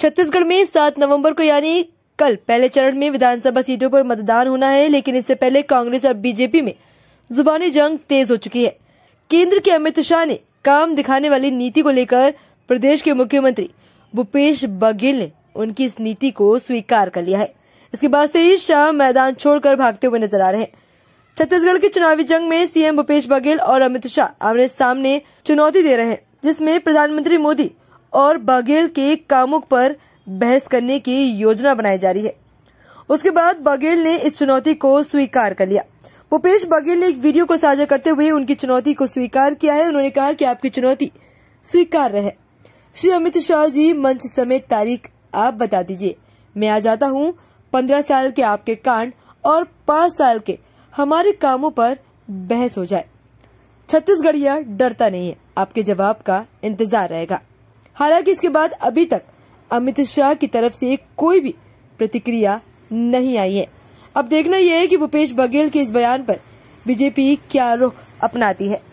छत्तीसगढ़ में सात नवम्बर को यानी कल पहले चरण में विधानसभा सीटों पर मतदान होना है लेकिन इससे पहले कांग्रेस और बीजेपी में जुबानी जंग तेज हो चुकी है केंद्र के अमित शाह ने काम दिखाने वाली नीति को लेकर प्रदेश के मुख्यमंत्री भूपेश बघेल ने उनकी इस नीति को स्वीकार कर लिया है इसके बाद से ही शाह मैदान छोड़कर भागते हुए नजर आ रहे हैं छत्तीसगढ़ के चुनावी जंग में सीएम भूपेश बघेल और अमित शाह आमने सामने चुनौती दे रहे हैं जिसमे प्रधानमंत्री मोदी और बघेल के कामुक पर बहस करने की योजना बनाई जा रही है उसके बाद बघेल ने इस चुनौती को स्वीकार कर लिया भूपेश बघेल ने एक वीडियो को साझा करते हुए उनकी चुनौती को स्वीकार किया है उन्होंने कहा कि आपकी चुनौती स्वीकार रहे श्री अमित शाह जी मंच समेत तारीख आप बता दीजिए मैं आ जाता हूँ पंद्रह साल के आपके कांड और पाँच साल के हमारे कामों पर बहस हो जाए छत्तीसगढ़िया डरता नहीं है आपके जवाब का इंतजार रहेगा हालांकि इसके बाद अभी तक अमित शाह की तरफ से कोई भी प्रतिक्रिया नहीं आई है अब देखना यह है कि भूपेश बघेल के इस बयान पर बीजेपी क्या रुख अपनाती है